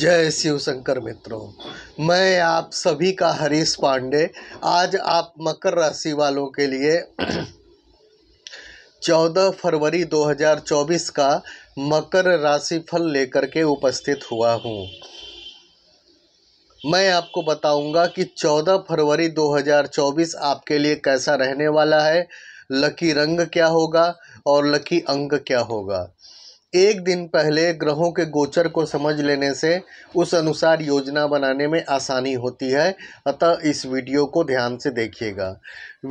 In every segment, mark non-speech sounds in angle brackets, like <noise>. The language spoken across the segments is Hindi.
जय शिव शंकर मित्रों मैं आप सभी का हरीश पांडे आज आप मकर राशि वालों के लिए 14 <clears throat> फरवरी 2024 का मकर राशि फल लेकर के उपस्थित हुआ हूँ मैं आपको बताऊंगा कि 14 फरवरी 2024 आपके लिए कैसा रहने वाला है लकी रंग क्या होगा और लकी अंक क्या होगा एक दिन पहले ग्रहों के गोचर को समझ लेने से उस अनुसार योजना बनाने में आसानी होती है अतः इस वीडियो को ध्यान से देखिएगा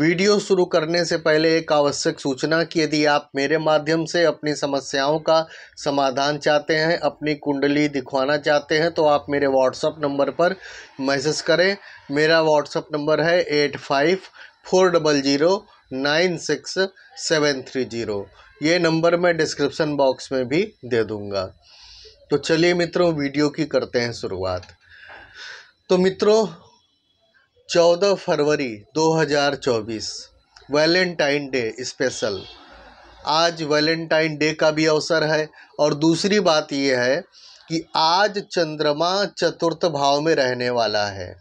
वीडियो शुरू करने से पहले एक आवश्यक सूचना कि यदि आप मेरे माध्यम से अपनी समस्याओं का समाधान चाहते हैं अपनी कुंडली दिखवाना चाहते हैं तो आप मेरे व्हाट्सअप नंबर पर मैसेज करें मेरा व्हाट्सअप नंबर है eight five four double zero nine six seven three zero ये नंबर मैं डिस्क्रिप्सन बॉक्स में भी दे दूँगा तो चलिए मित्रों वीडियो की करते हैं शुरुआत तो मित्रों चौदह फरवरी दो हज़ार चौबीस वैलेंटाइन डे स्पेशल आज वैलेंटाइन डे का भी अवसर है और दूसरी बात यह है कि आज चंद्रमा चतुर्थ भाव में रहने वाला है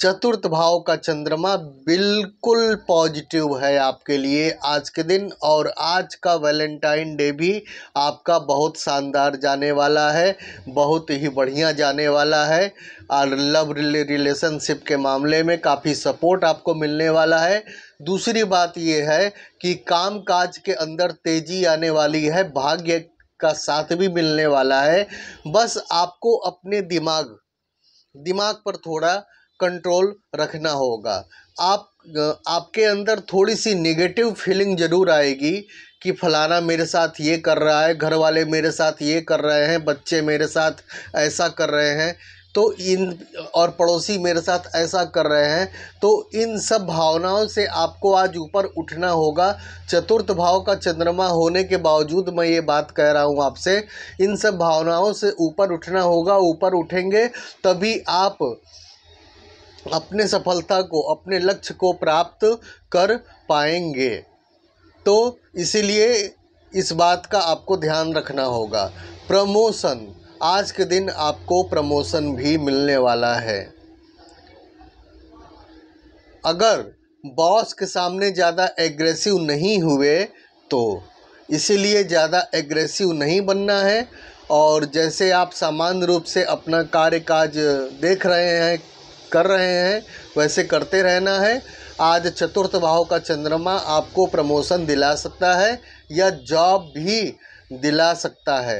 चतुर्थ भाव का चंद्रमा बिल्कुल पॉजिटिव है आपके लिए आज के दिन और आज का वैलेंटाइन डे भी आपका बहुत शानदार जाने वाला है बहुत ही बढ़िया जाने वाला है और लव रिलेशनशिप के मामले में काफ़ी सपोर्ट आपको मिलने वाला है दूसरी बात ये है कि काम काज के अंदर तेज़ी आने वाली है भाग्य का साथ भी मिलने वाला है बस आपको अपने दिमाग दिमाग पर थोड़ा कंट्रोल रखना होगा आप आपके अंदर थोड़ी सी नेगेटिव फीलिंग ज़रूर आएगी कि फलाना मेरे साथ ये कर रहा है घर वाले मेरे साथ ये कर रहे हैं बच्चे मेरे साथ ऐसा कर रहे हैं तो इन और पड़ोसी मेरे साथ ऐसा कर रहे हैं तो इन सब भावनाओं से आपको आज ऊपर उठना होगा चतुर्थ भाव का चंद्रमा होने के बावजूद मैं ये बात कह रहा हूँ आपसे इन सब भावनाओं से ऊपर उठना होगा ऊपर उठेंगे तभी आप अपने सफलता को अपने लक्ष्य को प्राप्त कर पाएंगे तो इसीलिए इस बात का आपको ध्यान रखना होगा प्रमोशन आज के दिन आपको प्रमोशन भी मिलने वाला है अगर बॉस के सामने ज़्यादा एग्रेसिव नहीं हुए तो इसीलिए ज़्यादा एग्रेसिव नहीं बनना है और जैसे आप सामान्य रूप से अपना कार्य काज देख रहे हैं कर रहे हैं वैसे करते रहना है आज चतुर्थ भाव का चंद्रमा आपको प्रमोशन दिला सकता है या जॉब भी दिला सकता है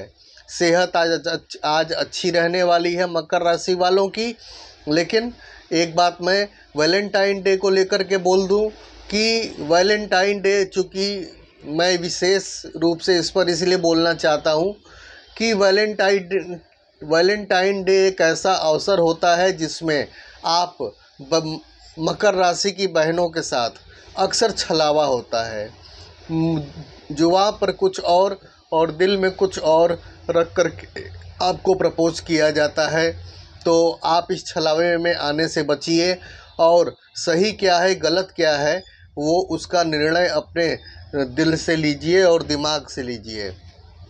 सेहत आज आज अच्छी रहने वाली है मकर राशि वालों की लेकिन एक बात मैं वैलेंटाइन डे को लेकर के बोल दूं कि वैलेंटाइन डे चूँकि मैं विशेष रूप से इस पर इसलिए बोलना चाहता हूँ कि वैलेंटाइन वैलेंटाइन डे एक ऐसा अवसर होता है जिसमें आप मकर राशि की बहनों के साथ अक्सर छलावा होता है जुआ पर कुछ और और दिल में कुछ और रख कर आपको प्रपोज किया जाता है तो आप इस छलावे में आने से बचिए और सही क्या है गलत क्या है वो उसका निर्णय अपने दिल से लीजिए और दिमाग से लीजिए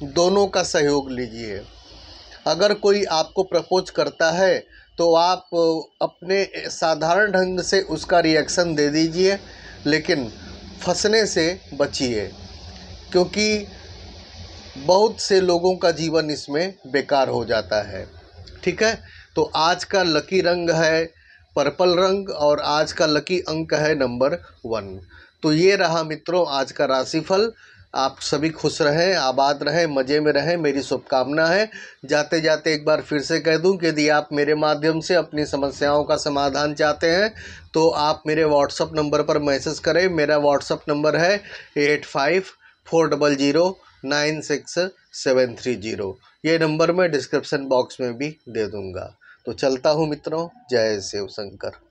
दोनों का सहयोग लीजिए अगर कोई आपको प्रपोज करता है तो आप अपने साधारण ढंग से उसका रिएक्शन दे दीजिए लेकिन फंसने से बचिए क्योंकि बहुत से लोगों का जीवन इसमें बेकार हो जाता है ठीक है तो आज का लकी रंग है पर्पल रंग और आज का लकी अंक है नंबर वन तो ये रहा मित्रों आज का राशिफल आप सभी खुश रहें आबाद रहें मज़े में रहें मेरी शुभकामना है जाते जाते एक बार फिर से कह दूं कि यदि आप मेरे माध्यम से अपनी समस्याओं का समाधान चाहते हैं तो आप मेरे व्हाट्सअप नंबर पर मैसेज करें मेरा व्हाट्सअप नंबर है eight five four double zero nine six seven three zero ये नंबर मैं डिस्क्रिप्सन बॉक्स में भी दे दूँगा तो चलता हूँ मित्रों जय शिव शंकर